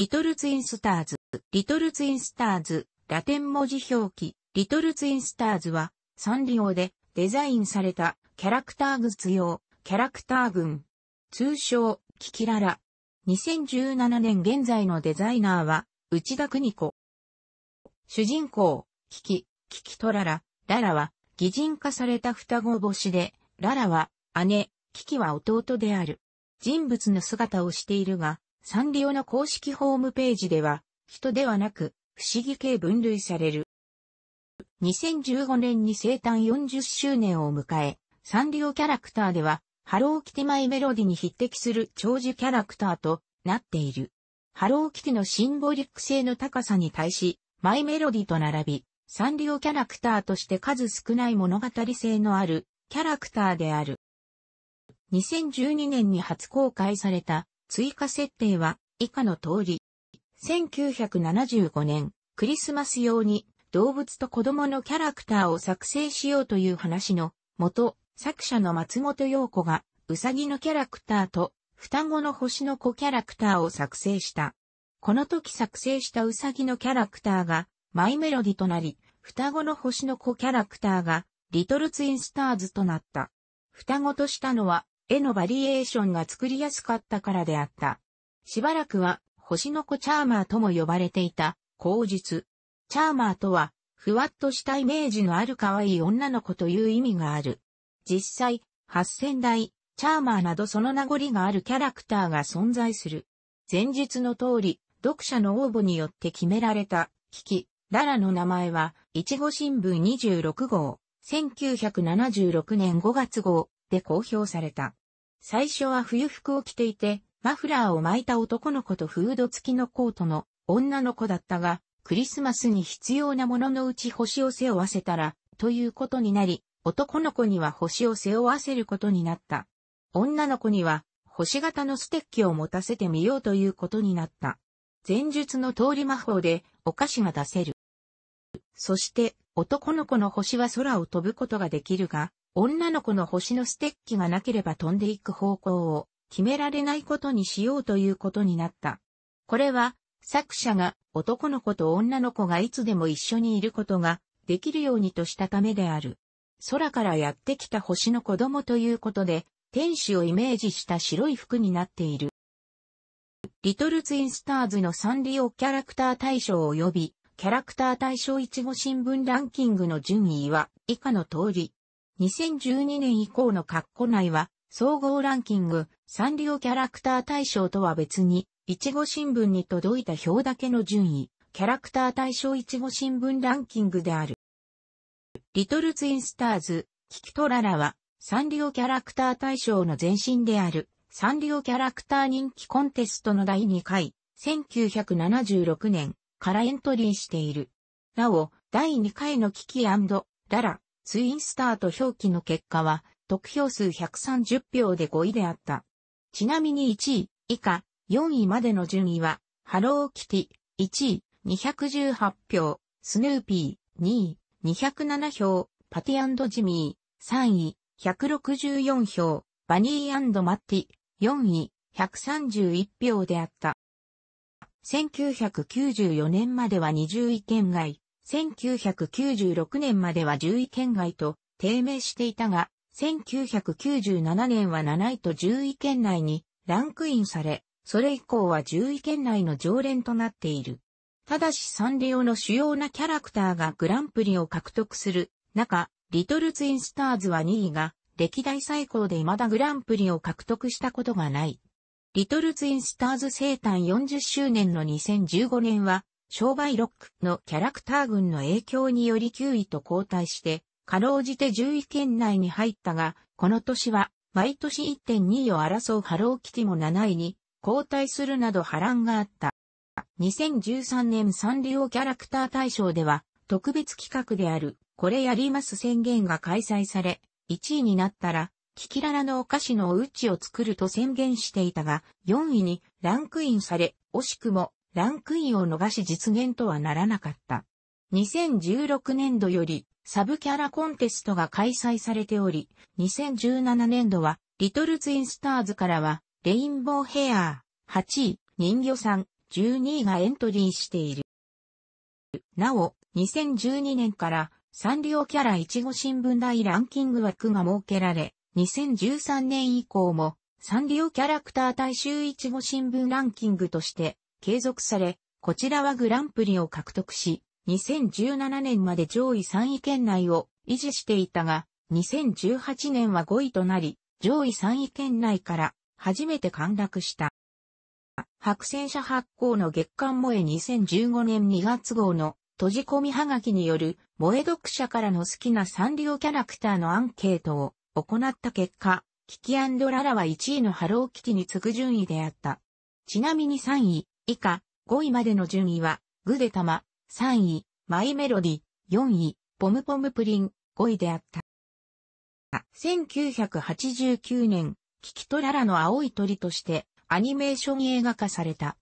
リトルツインスターズ、リトルツインスターズ、ラテン文字表記、リトルツインスターズは、サンリオでデザインされたキャラクターグッズ用、キャラクター群。通称、キキララ。2017年現在のデザイナーは、内田邦子。主人公、キキ、キキとララ、ララは、擬人化された双子星で、ララは、姉、キキは弟である。人物の姿をしているが、サンリオの公式ホームページでは、人ではなく、不思議系分類される。2015年に生誕40周年を迎え、サンリオキャラクターでは、ハローキティマイメロディに匹敵する長寿キャラクターとなっている。ハローキティのシンボリック性の高さに対し、マイメロディと並び、サンリオキャラクターとして数少ない物語性のあるキャラクターである。2012年に初公開された追加設定は以下の通り。1975年、クリスマス用に動物と子供のキャラクターを作成しようという話の元、作者の松本陽子がうさぎのキャラクターと双子の星の子キャラクターを作成した。この時作成したうさぎのキャラクターがマイメロディとなり、双子の星の子キャラクターがリトルツインスターズとなった。双子としたのは絵のバリエーションが作りやすかったからであった。しばらくは、星の子チャーマーとも呼ばれていた、口述。チャーマーとは、ふわっとしたイメージのある可愛い女の子という意味がある。実際、8000代、チャーマーなどその名残があるキャラクターが存在する。前述の通り、読者の応募によって決められた、キキ、ララの名前は、いちご新聞26号、1976年5月号で公表された。最初は冬服を着ていて、マフラーを巻いた男の子とフード付きのコートの女の子だったが、クリスマスに必要なもののうち星を背負わせたら、ということになり、男の子には星を背負わせることになった。女の子には星型のステッキを持たせてみようということになった。前述の通り魔法でお菓子が出せる。そして男の子の星は空を飛ぶことができるが、女の子の星のステッキがなければ飛んでいく方向を決められないことにしようということになった。これは作者が男の子と女の子がいつでも一緒にいることができるようにとしたためである。空からやってきた星の子供ということで、天使をイメージした白い服になっている。リトルツインスターズのサンリオキャラクター大賞及びキャラクター大賞いちご新聞ランキングの順位は以下の通り。2012年以降のカッコ内は、総合ランキング、サンリオキャラクター大賞とは別に、いちご新聞に届いた表だけの順位、キャラクター大賞いちご新聞ランキングである。リトルツインスターズ、キキトララは、サンリオキャラクター大賞の前身である、サンリオキャラクター人気コンテストの第2回、1976年からエントリーしている。なお、第2回のキキララ、ツインスターと表記の結果は、得票数130票で5位であった。ちなみに1位、以下、4位までの順位は、ハローキティ、1位、218票、スヌーピー、2位、207票、パティジミー、3位、164票、バニーマッティ、4位、131票であった。1994年までは20位圏外、1996年までは10位圏外と低迷していたが、1997年は7位と10位圏内にランクインされ、それ以降は10位圏内の常連となっている。ただしサンリオの主要なキャラクターがグランプリを獲得する中、リトルツインスターズは2位が、歴代最高で未だグランプリを獲得したことがない。リトルツインスターズ生誕40周年の2015年は、商売ロックのキャラクター群の影響により9位と交代して、かろうじて10位圏内に入ったが、この年は、毎年1.2位を争うハローキティも7位に、交代するなど波乱があった。2013年サンリオキャラクター大賞では、特別企画である、これやります宣言が開催され、1位になったら、キキララのお菓子のおうちを作ると宣言していたが、4位にランクインされ、惜しくもランクインを逃し実現とはならなかった。2016年度よりサブキャラコンテストが開催されており、2017年度はリトルツインスターズからはレインボーヘアー8位、人魚さん12位がエントリーしている。なお、2012年からサンリオキャラいちご新聞大ランキング枠が設けられ、2013年以降もサンリオキャラクター大衆いちご新聞ランキングとして継続され、こちらはグランプリを獲得し、2017年まで上位3位圏内を維持していたが、2018年は5位となり、上位3位圏内から初めて陥落した。白戦車発行の月刊萌え2015年2月号の閉じ込みはがきによる萌え読者からの好きなサンリオキャラクターのアンケートを行った結果、キキララは1位のハローキティに次ぐ順位であった。ちなみに3位、以下、5位までの順位は、グデタマ、3位、マイメロディ、4位、ポムポムプリン、5位であった。1989年、キキトララの青い鳥としてアニメーション映画化された。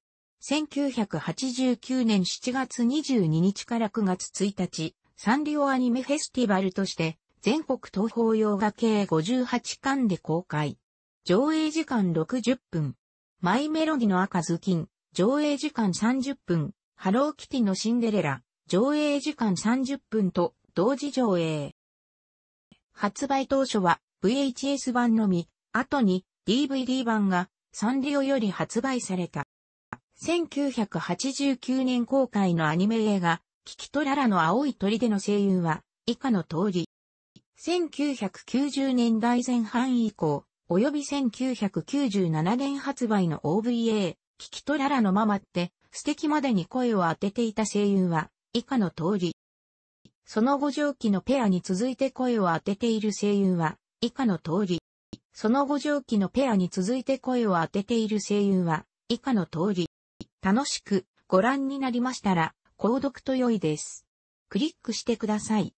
1989年7月22日から9月1日、サンリオアニメフェスティバルとして全国東方洋画系58巻で公開。上映時間60分。マイメロディの赤ズキン、上映時間30分、ハローキティのシンデレラ、上映時間30分と同時上映。発売当初は VHS 版のみ、後に DVD 版がサンリオより発売された。1989年公開のアニメ映画、キキトララの青い鳥での声優は以下の通り。1990年代前半以降、及び1997年発売の OVA、聞き取ららのままって、素敵までに声を当てていた声優は、以下の通り。その後上記のペアに続いて声を当てている声優は、以下の通り。その後上記のペアに続いて声を当てている声優は、以下の通り。楽しくご覧になりましたら、購読と良いです。クリックしてください。